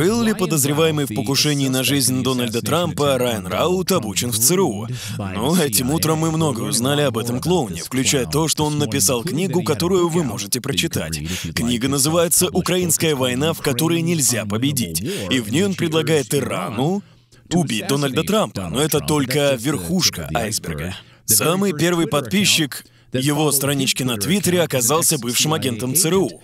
Был ли подозреваемый в покушении на жизнь Дональда Трампа Райан Раут обучен в ЦРУ? Но ну, этим утром мы много узнали об этом клоуне, включая то, что он написал книгу, которую вы можете прочитать. Книга называется «Украинская война, в которой нельзя победить», и в ней он предлагает Ирану убить Дональда Трампа, но это только верхушка айсберга. Самый первый подписчик его странички на Твиттере оказался бывшим агентом ЦРУ.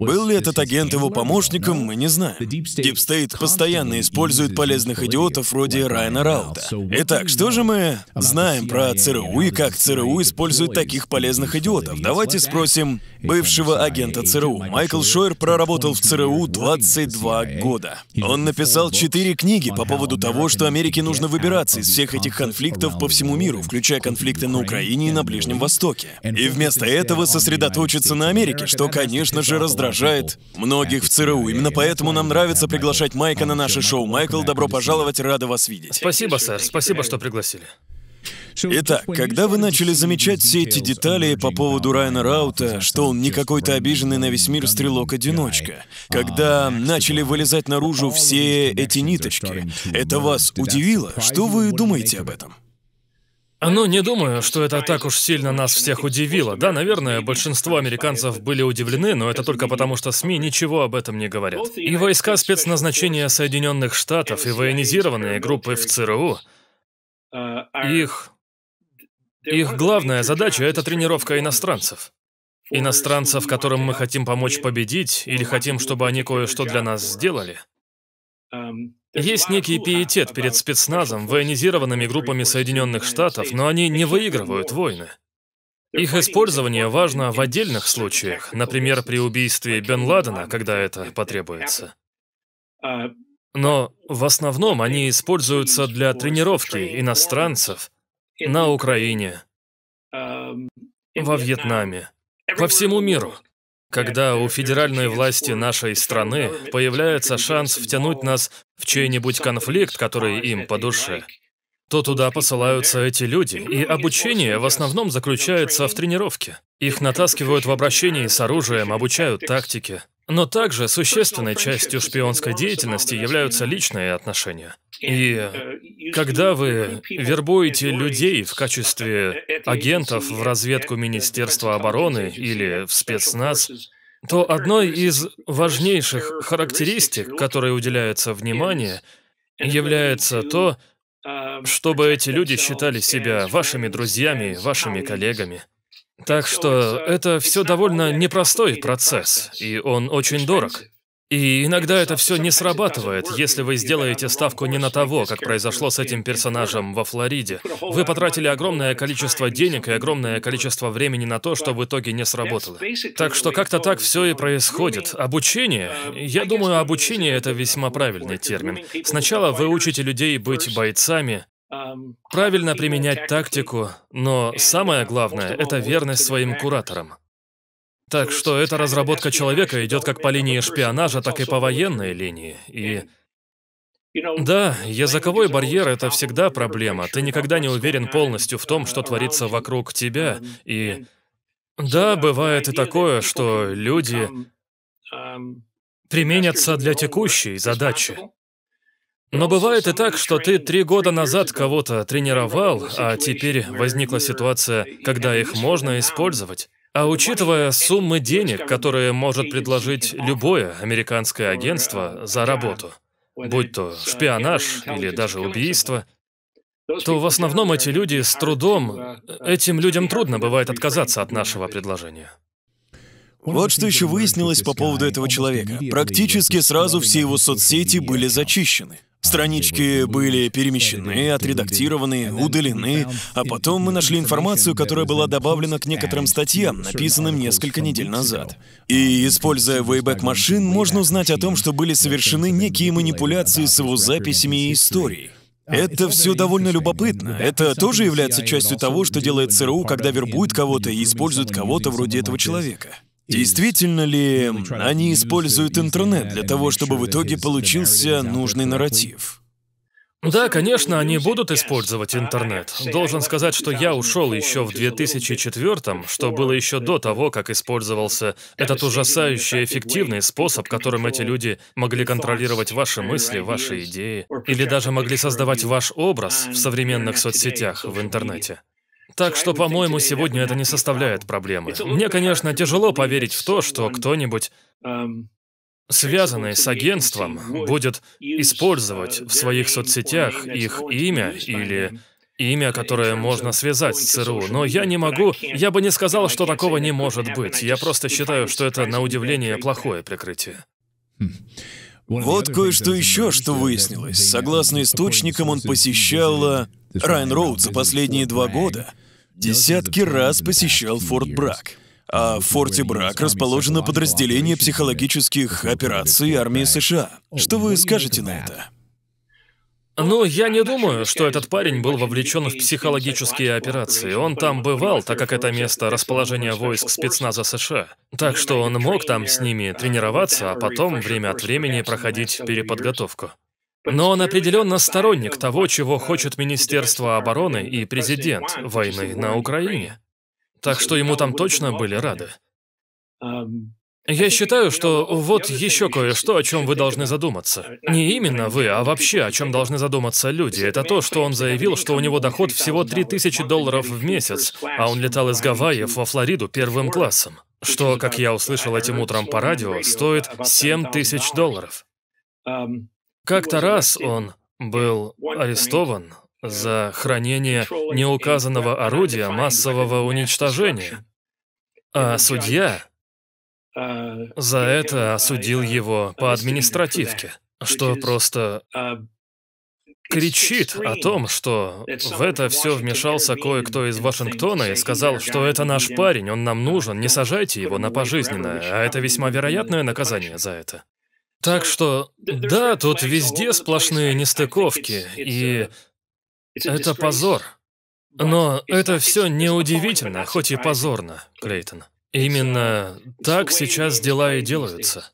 Был ли этот агент его помощником, мы не знаем. Дипстейт постоянно использует полезных идиотов вроде Райана Рауда. Итак, что же мы знаем про ЦРУ и как ЦРУ использует таких полезных идиотов? Давайте спросим бывшего агента ЦРУ. Майкл Шойер проработал в ЦРУ 22 года. Он написал четыре книги по поводу того, что Америке нужно выбираться из всех этих конфликтов по всему миру, включая конфликты на Украине и на Ближнем Востоке. И вместо этого сосредоточиться на Америке, что, конечно же, раздражает поражает многих в ЦРУ. Именно поэтому нам нравится приглашать Майка на наше шоу. Майкл, добро пожаловать, рада вас видеть. Спасибо, сэр. Спасибо, что пригласили. Итак, когда вы начали замечать все эти детали по поводу Райана Раута, что он не какой-то обиженный на весь мир стрелок-одиночка, когда начали вылезать наружу все эти ниточки, это вас удивило? Что вы думаете об этом? Ну, не думаю, что это так уж сильно нас всех удивило. Да, наверное, большинство американцев были удивлены, но это только потому, что СМИ ничего об этом не говорят. И войска спецназначения Соединенных Штатов, и военизированные группы в ЦРУ, их... Их главная задача — это тренировка иностранцев. Иностранцев, которым мы хотим помочь победить, или хотим, чтобы они кое-что для нас сделали. Есть некий пиетет перед спецназом, военизированными группами Соединенных Штатов, но они не выигрывают войны. Их использование важно в отдельных случаях, например, при убийстве Бен Ладена, когда это потребуется. Но в основном они используются для тренировки иностранцев на Украине, во Вьетнаме, по всему миру. Когда у федеральной власти нашей страны появляется шанс втянуть нас в чей-нибудь конфликт, который им по душе, то туда посылаются эти люди, и обучение в основном заключается в тренировке. Их натаскивают в обращении с оружием, обучают тактике. Но также существенной частью шпионской деятельности являются личные отношения. И когда вы вербуете людей в качестве агентов в разведку Министерства обороны или в спецназ, то одной из важнейших характеристик, которой уделяется внимание, является то, чтобы эти люди считали себя вашими друзьями, вашими коллегами. Так что это все довольно непростой процесс, и он очень дорог. И иногда это все не срабатывает, если вы сделаете ставку не на того, как произошло с этим персонажем во Флориде. Вы потратили огромное количество денег и огромное количество времени на то, что в итоге не сработало. Так что как-то так все и происходит. Обучение, я думаю, обучение — это весьма правильный термин. Сначала вы учите людей быть бойцами, правильно применять тактику, но самое главное — это верность своим кураторам. Так что эта разработка человека идет как по линии шпионажа, так и по военной линии. И да, языковой барьер — это всегда проблема. Ты никогда не уверен полностью в том, что творится вокруг тебя. И да, бывает и такое, что люди применятся для текущей задачи. Но бывает и так, что ты три года назад кого-то тренировал, а теперь возникла ситуация, когда их можно использовать. А учитывая суммы денег, которые может предложить любое американское агентство за работу, будь то шпионаж или даже убийство, то в основном эти люди с трудом, этим людям трудно бывает отказаться от нашего предложения. Вот что еще выяснилось по поводу этого человека. Практически сразу все его соцсети были зачищены. Странички были перемещены, отредактированы, удалены, а потом мы нашли информацию, которая была добавлена к некоторым статьям, написанным несколько недель назад. И, используя Wayback Machine, можно узнать о том, что были совершены некие манипуляции с его записями и историей. Это все довольно любопытно. Это тоже является частью того, что делает ЦРУ, когда вербует кого-то и использует кого-то вроде этого человека. Действительно ли они используют интернет для того, чтобы в итоге получился нужный нарратив? Да, конечно, они будут использовать интернет. Должен сказать, что я ушел еще в 2004, что было еще до того, как использовался этот ужасающий эффективный способ, которым эти люди могли контролировать ваши мысли, ваши идеи, или даже могли создавать ваш образ в современных соцсетях, в интернете. Так что, по-моему, сегодня это не составляет проблемы. Мне, конечно, тяжело поверить в то, что кто-нибудь связанный с агентством, будет использовать в своих соцсетях их имя или имя, которое можно связать с ЦРУ. Но я не могу, я бы не сказал, что такого не может быть. Я просто считаю, что это, на удивление, плохое прикрытие. Вот кое-что еще, что выяснилось. Согласно источникам, он посещал э, Райан Роуд за последние два года – десятки раз посещал Форт Брак. А в форте Брак расположено подразделение психологических операций армии США. Что вы скажете на это? Ну, я не думаю, что этот парень был вовлечен в психологические операции. Он там бывал, так как это место расположения войск спецназа США. Так что он мог там с ними тренироваться, а потом время от времени проходить переподготовку. Но он определенно сторонник того, чего хочет Министерство обороны и президент войны на Украине. Так что ему там точно были рады. Я считаю, что вот еще кое-что, о чем вы должны задуматься. Не именно вы, а вообще, о чем должны задуматься люди. Это то, что он заявил, что у него доход всего 3000 долларов в месяц, а он летал из Гавайев во Флориду первым классом, что, как я услышал этим утром по радио, стоит 7000 долларов. Как-то раз он был арестован за хранение неуказанного орудия массового уничтожения, а судья за это осудил его по административке, что просто кричит о том, что в это все вмешался кое-кто из Вашингтона и сказал, что это наш парень, он нам нужен, не сажайте его на пожизненное, а это весьма вероятное наказание за это. Так что, да, тут везде сплошные а нестыковки, и это позор. Но это все неудивительно, хоть и позорно, Клейтон. Именно так сейчас дела и делаются.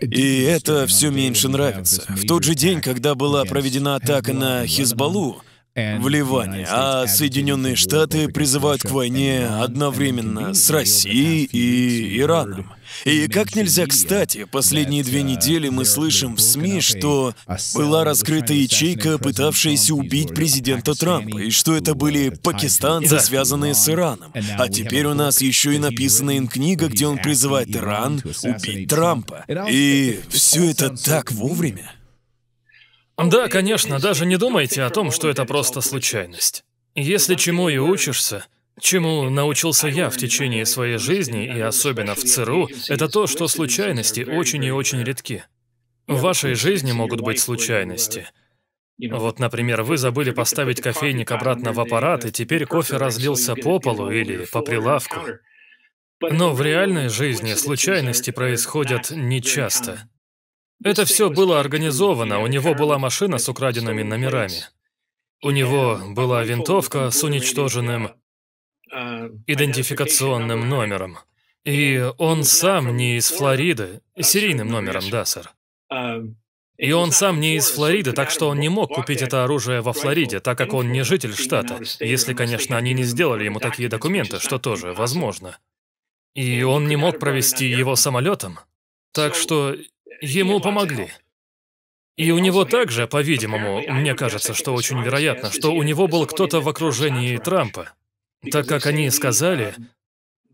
И это все меньше нравится. В тот же день, когда была проведена атака на Хизбалу, в Ливане, а Соединенные Штаты призывают к войне одновременно с Россией и Ираном. И как нельзя кстати, последние две uh, недели мы слышим в СМИ, что была раскрыта ячейка, пытавшаяся убить президента Трампа, и что это были пакистанцы, связанные с Ираном. А теперь у нас еще и написана им книга, где он призывает Иран убить Трампа. И все это так вовремя. Да, конечно, даже не думайте о том, что это просто случайность. Если чему и учишься, чему научился я в течение своей жизни, и особенно в ЦРУ, это то, что случайности очень и очень редки. В вашей жизни могут быть случайности. Вот, например, вы забыли поставить кофейник обратно в аппарат, и теперь кофе разлился по полу или по прилавку. Но в реальной жизни случайности происходят нечасто. Это все было организовано, у него была машина с украденными номерами. У него была винтовка с уничтоженным а, а, идентификационным номером. И он сам не из Флориды, серийным номером, да, сэр. И он сам не из Флориды, так что он не мог купить это оружие во Флориде, так как он не житель штата, если, конечно, они не сделали ему такие а документы, что тоже возможно. И он не мог провести его самолетом. Так что ему помогли. И у него также, по-видимому, мне кажется, что очень вероятно, что у него был кто-то в окружении Трампа, так как они сказали,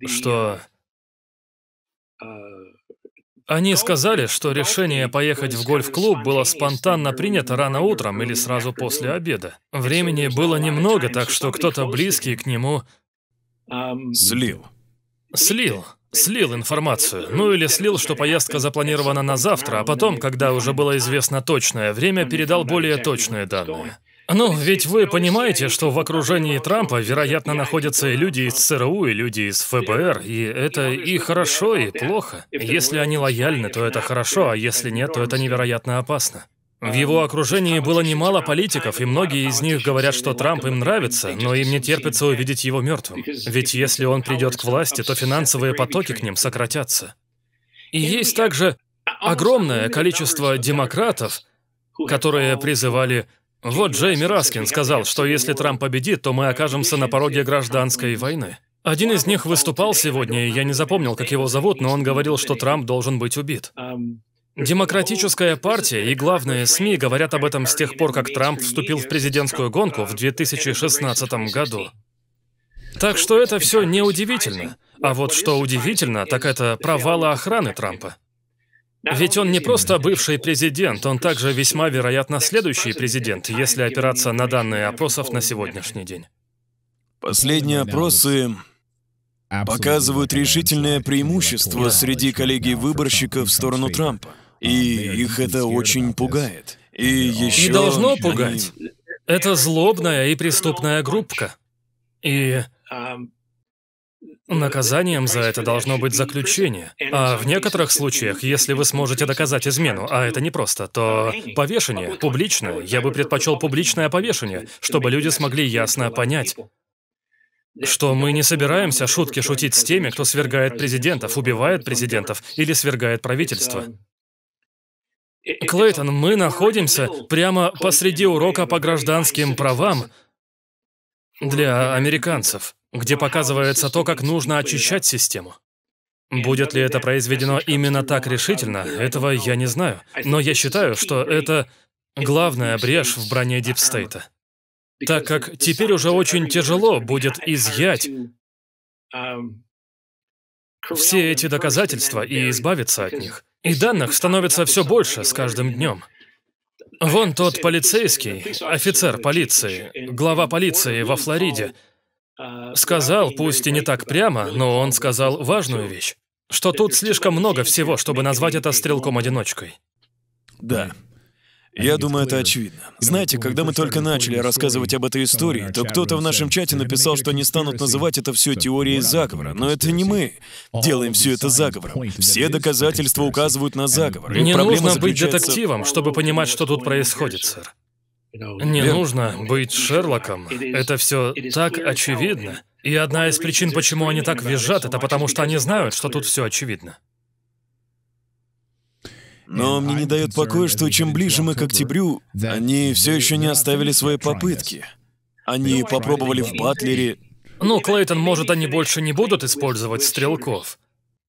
что... Uh, они сказали, что решение поехать в гольф-клуб было спонтанно принято рано утром или сразу после обеда. Времени было немного, так что кто-то близкий к нему... Um, слил. Слил слил информацию. Ну или слил, что поездка запланирована на завтра, а потом, когда уже было известно точное время, передал более точные данные. Ну, ведь вы понимаете, что в окружении Трампа, вероятно, находятся и люди из ЦРУ, и люди из ФБР, и это и хорошо, и плохо. Если они лояльны, то это хорошо, а если нет, то это невероятно опасно. В его окружении было немало политиков, и многие из них говорят, что Трамп им нравится, но им не терпится увидеть его мертвым. Ведь если он придет к власти, то финансовые потоки к ним сократятся. И есть также огромное количество демократов, которые призывали вот Джейми Раскин сказал, что если Трамп победит, то мы окажемся на пороге гражданской войны. Один из них выступал сегодня, и я не запомнил, как его зовут, но он говорил, что Трамп должен быть убит. Демократическая партия и главные СМИ говорят об этом с тех пор, как Трамп вступил в президентскую гонку в 2016 году. Так что это все неудивительно. А вот что удивительно, так это провалы охраны Трампа. Ведь он не просто бывший президент, он также весьма вероятно следующий президент, если опираться на данные опросов на сегодняшний день. Последние опросы показывают решительное преимущество среди коллегий выборщиков в сторону Трампа. И а, их это очень пугает. И еще... И должно пугать. Это злобная и преступная группка. И наказанием за это должно быть заключение. А в некоторых случаях, если вы сможете доказать измену, а это непросто, то повешение, публичное, я бы предпочел публичное повешение, чтобы люди смогли ясно понять, что мы не собираемся шутки шутить с теми, кто свергает президентов, убивает президентов или свергает правительство. Клейтон, мы находимся прямо посреди урока по гражданским правам для американцев, где показывается то, как нужно очищать систему. Будет ли это произведено именно так решительно, этого я не знаю. Но я считаю, что это главная брешь в броне Дипстейта. Так как теперь уже очень тяжело будет изъять все эти доказательства и избавиться от них. И данных становится все больше с каждым днем. Вон тот полицейский, офицер полиции, глава полиции во Флориде, сказал, пусть и не так прямо, но он сказал важную вещь, что тут слишком много всего, чтобы назвать это стрелком-одиночкой. Да. Я думаю, это очевидно. Знаете, когда мы только начали рассказывать об этой истории, то кто-то в нашем чате написал, что не станут называть это все теорией заговора. Но это не мы делаем все это заговором. Все доказательства указывают на заговор. И не нужно быть детективом, чтобы понимать, что тут происходит, сэр. Не Верно. нужно быть Шерлоком. Это все так очевидно. И одна из причин, почему они так визжат, это потому что они знают, что тут все очевидно. Но мне не дает покоя, что чем ближе мы к октябрю, они все еще не оставили свои попытки. Они попробовали в Батлере... Ну, Клейтон, может, они больше не будут использовать стрелков.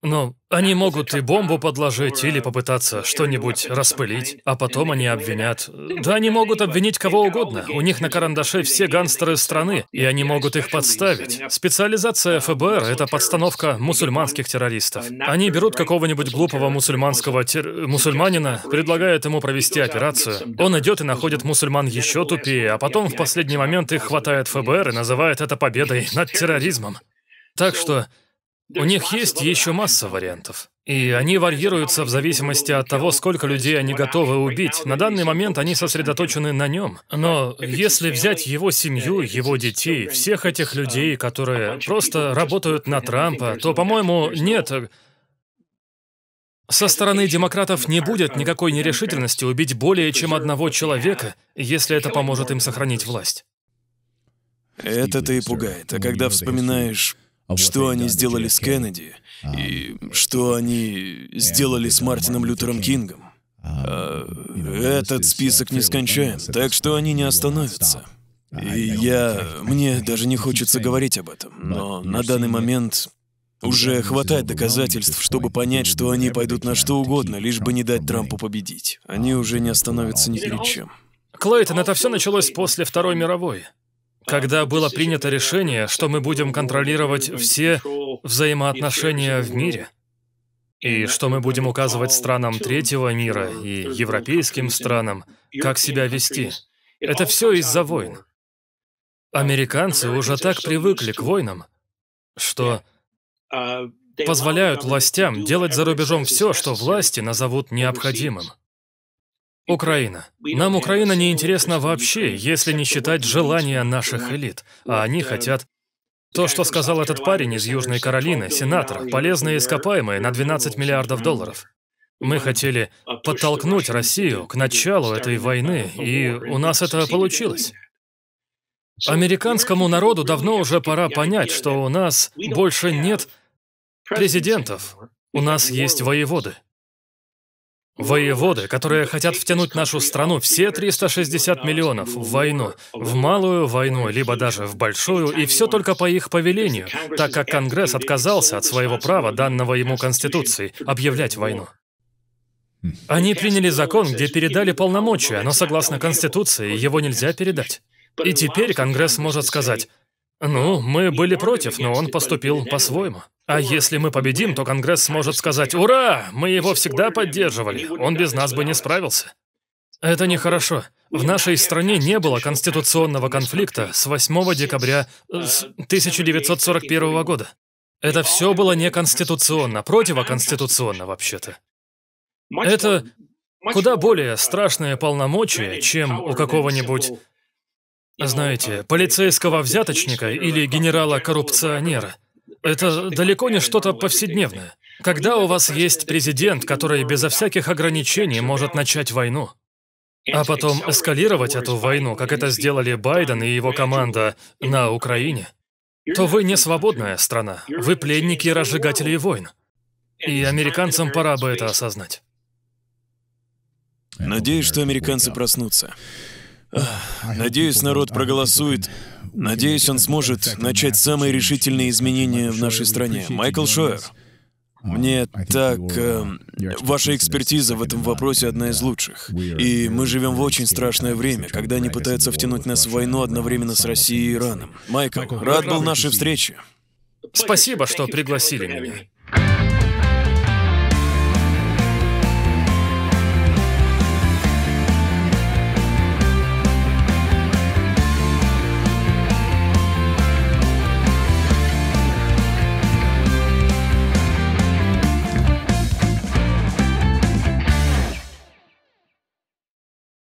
Но ну, они могут и бомбу подложить, или попытаться что-нибудь распылить, а потом они обвинят. Да, они могут обвинить кого угодно. У них на карандаше все гангстеры страны, и они могут их подставить. Специализация ФБР — это подстановка мусульманских террористов. Они берут какого-нибудь глупого мусульманского тер... мусульманина, предлагают ему провести операцию. Он идет и находит мусульман еще тупее, а потом в последний момент их хватает ФБР и называет это победой над терроризмом. Так что у них есть еще масса вариантов. И они варьируются в зависимости от того, сколько людей они готовы убить. На данный момент они сосредоточены на нем. Но если взять его семью, его детей, всех этих людей, которые просто работают на Трампа, то, по-моему, нет... Со стороны демократов не будет никакой нерешительности убить более чем одного человека, если это поможет им сохранить власть. Это-то и пугает. А когда вспоминаешь что они сделали с Кеннеди а, и что они сделали с Мартином Лютером Кингом. А, э, этот список нескончаем, так что они не остановятся. А, и я... Мне даже не хочется говорить об этом, но на данный момент уже хватает доказательств, чтобы понять, что они пойдут на что угодно, лишь бы не дать Трампу победить. Они уже не остановятся ни перед чем. Клейтон, это все началось после Второй мировой. Когда было принято решение, что мы будем контролировать все взаимоотношения в мире, и что мы будем указывать странам третьего мира и европейским странам, как себя вести, это все из-за войн. Американцы уже так привыкли к войнам, что позволяют властям делать за рубежом все, что власти назовут необходимым. Украина. Нам Украина не интересна вообще, если не считать желания наших элит. А они хотят... То, что сказал этот парень из Южной Каролины, сенатор, полезные ископаемые на 12 миллиардов долларов. Мы хотели подтолкнуть Россию к началу этой войны, и у нас это получилось. Американскому народу давно уже пора понять, что у нас больше нет президентов, у нас есть воеводы. Воеводы, которые хотят втянуть нашу страну, все 360 миллионов, в войну, в малую войну, либо даже в большую, и все только по их повелению, так как Конгресс отказался от своего права, данного ему Конституцией, объявлять войну. Они приняли закон, где передали полномочия, но согласно Конституции его нельзя передать. И теперь Конгресс может сказать, ну, мы были против, но он поступил по-своему. А если мы победим, то Конгресс сможет сказать «Ура! Мы его всегда поддерживали, он без нас бы не справился». Это нехорошо. В нашей стране не было конституционного конфликта с 8 декабря 1941 э, года. Это все было неконституционно, противоконституционно вообще-то. Это куда более страшное полномочие, чем у какого-нибудь знаете, полицейского взяточника или генерала-коррупционера – это далеко не что-то повседневное. Когда у вас есть президент, который безо всяких ограничений может начать войну, а потом эскалировать эту войну, как это сделали Байден и его команда на Украине, то вы не свободная страна, вы пленники и разжигатели войн. И американцам пора бы это осознать. Надеюсь, что американцы проснутся. Надеюсь, народ проголосует. Надеюсь, он сможет начать самые решительные изменения в нашей стране. Майкл Шоер, а, мне так... Э, ваша экспертиза в этом вопросе одна из лучших. И мы живем в очень страшное время, когда они пытаются втянуть нас в войну одновременно с Россией и Ираном. Майкл, рад был нашей встрече. Спасибо, что пригласили меня.